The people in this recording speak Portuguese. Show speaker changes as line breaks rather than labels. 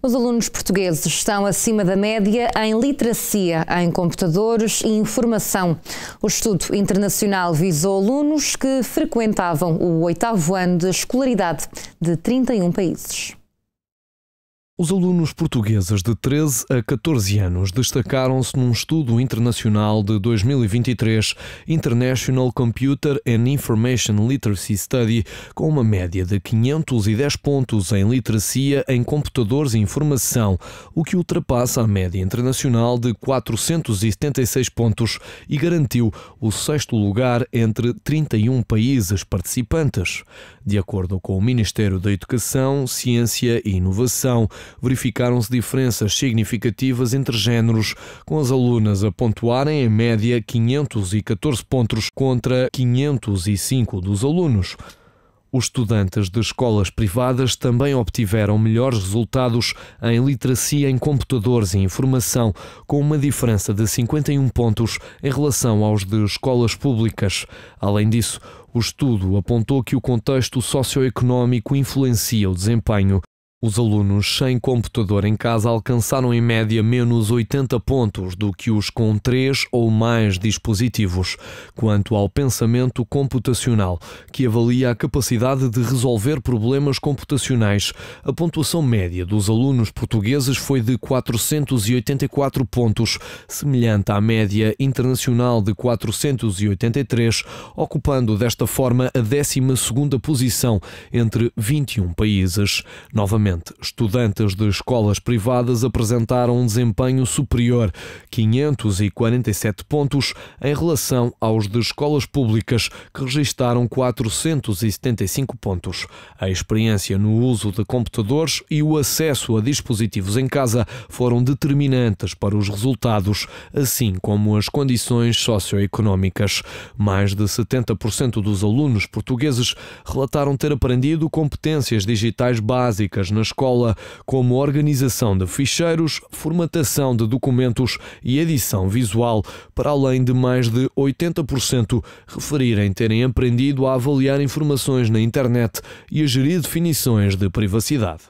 Os alunos portugueses estão acima da média em literacia, em computadores e informação. O estudo internacional visou alunos que frequentavam o oitavo ano de escolaridade de 31 países.
Os alunos portugueses de 13 a 14 anos destacaram-se num estudo internacional de 2023, International Computer and Information Literacy Study, com uma média de 510 pontos em literacia em computadores e informação, o que ultrapassa a média internacional de 476 pontos e garantiu o sexto lugar entre 31 países participantes. De acordo com o Ministério da Educação, Ciência e Inovação, verificaram-se diferenças significativas entre géneros, com as alunas a pontuarem em média 514 pontos contra 505 dos alunos. Os estudantes de escolas privadas também obtiveram melhores resultados em literacia em computadores e informação, com uma diferença de 51 pontos em relação aos de escolas públicas. Além disso, o estudo apontou que o contexto socioeconómico influencia o desempenho os alunos sem computador em casa alcançaram em média menos 80 pontos do que os com três ou mais dispositivos, quanto ao pensamento computacional, que avalia a capacidade de resolver problemas computacionais. A pontuação média dos alunos portugueses foi de 484 pontos, semelhante à média internacional de 483, ocupando desta forma a 12ª posição entre 21 países. Novamente estudantes de escolas privadas apresentaram um desempenho superior, 547 pontos, em relação aos de escolas públicas, que registaram 475 pontos. A experiência no uso de computadores e o acesso a dispositivos em casa foram determinantes para os resultados, assim como as condições socioeconómicas. Mais de 70% dos alunos portugueses relataram ter aprendido competências digitais básicas na escola, como organização de ficheiros, formatação de documentos e edição visual, para além de mais de 80% referirem terem aprendido a avaliar informações na internet e a gerir definições de privacidade.